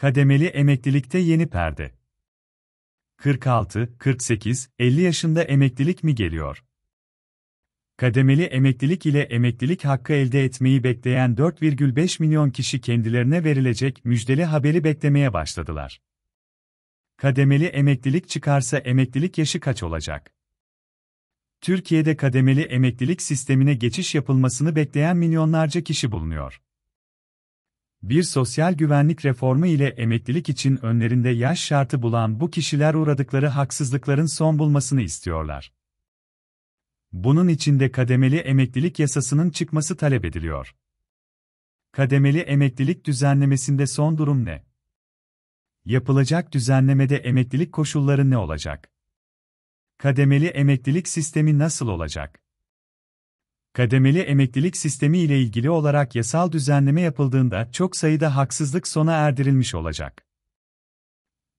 Kademeli emeklilikte yeni perde. 46, 48, 50 yaşında emeklilik mi geliyor? Kademeli emeklilik ile emeklilik hakkı elde etmeyi bekleyen 4,5 milyon kişi kendilerine verilecek müjdeli haberi beklemeye başladılar. Kademeli emeklilik çıkarsa emeklilik yaşı kaç olacak? Türkiye'de kademeli emeklilik sistemine geçiş yapılmasını bekleyen milyonlarca kişi bulunuyor bir sosyal güvenlik reformu ile emeklilik için önlerinde yaş şartı bulan bu kişiler uğradıkları haksızlıkların son bulmasını istiyorlar. Bunun içinde kademeli emeklilik yasasının çıkması talep ediliyor. Kademeli emeklilik düzenlemesinde son durum ne? Yapılacak düzenlemede emeklilik koşulları ne olacak? Kademeli emeklilik sistemi nasıl olacak? kademeli emeklilik sistemi ile ilgili olarak yasal düzenleme yapıldığında çok sayıda haksızlık sona erdirilmiş olacak.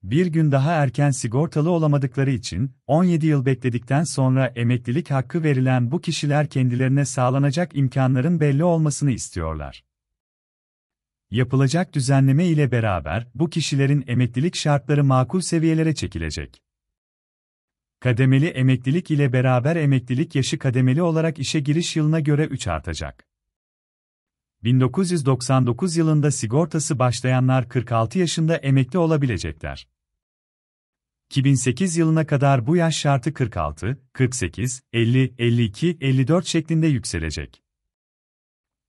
Bir gün daha erken sigortalı olamadıkları için 17 yıl bekledikten sonra emeklilik hakkı verilen bu kişiler kendilerine sağlanacak imkanların belli olmasını istiyorlar. Yapılacak düzenleme ile beraber bu kişilerin emeklilik şartları makul seviyelere çekilecek. Kademeli emeklilik ile beraber emeklilik yaşı kademeli olarak işe giriş yılına göre 3 artacak. 1999 yılında sigortası başlayanlar 46 yaşında emekli olabilecekler. 2008 yılına kadar bu yaş şartı 46, 48, 50, 52, 54 şeklinde yükselecek.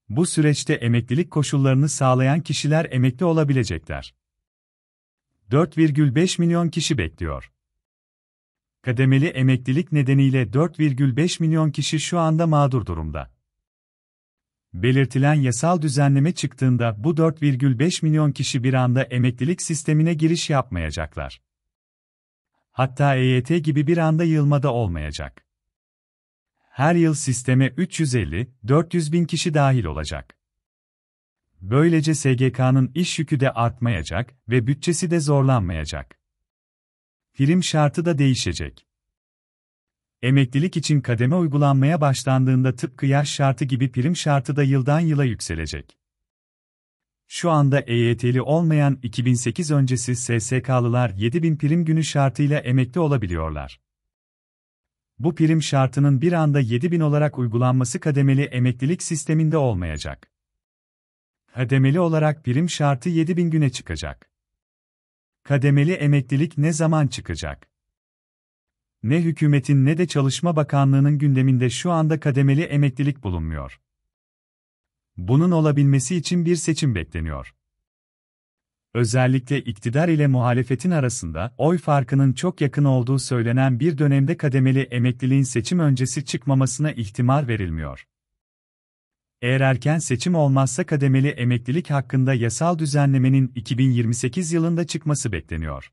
Bu süreçte emeklilik koşullarını sağlayan kişiler emekli olabilecekler. 4,5 milyon kişi bekliyor kademeli emeklilik nedeniyle 4,5 milyon kişi şu anda mağdur durumda. Belirtilen yasal düzenleme çıktığında bu 4,5 milyon kişi bir anda emeklilik sistemine giriş yapmayacaklar. Hatta EYT gibi bir anda yılmada olmayacak. Her yıl sisteme 350-400 bin kişi dahil olacak. Böylece SGK'nın iş yükü de artmayacak ve bütçesi de zorlanmayacak. Prim şartı da değişecek. Emeklilik için kademe uygulanmaya başlandığında tıpkı yaş şartı gibi prim şartı da yıldan yıla yükselecek. Şu anda EYT'li olmayan 2008 öncesi SSK'lılar 7000 prim günü şartıyla emekli olabiliyorlar. Bu prim şartının bir anda 7000 olarak uygulanması kademeli emeklilik sisteminde olmayacak. Kademeli olarak prim şartı 7000 güne çıkacak. Kademeli emeklilik ne zaman çıkacak? Ne hükümetin ne de Çalışma Bakanlığı'nın gündeminde şu anda kademeli emeklilik bulunmuyor. Bunun olabilmesi için bir seçim bekleniyor. Özellikle iktidar ile muhalefetin arasında oy farkının çok yakın olduğu söylenen bir dönemde kademeli emekliliğin seçim öncesi çıkmamasına ihtimal verilmiyor. Eğer erken seçim olmazsa kademeli emeklilik hakkında yasal düzenlemenin 2028 yılında çıkması bekleniyor.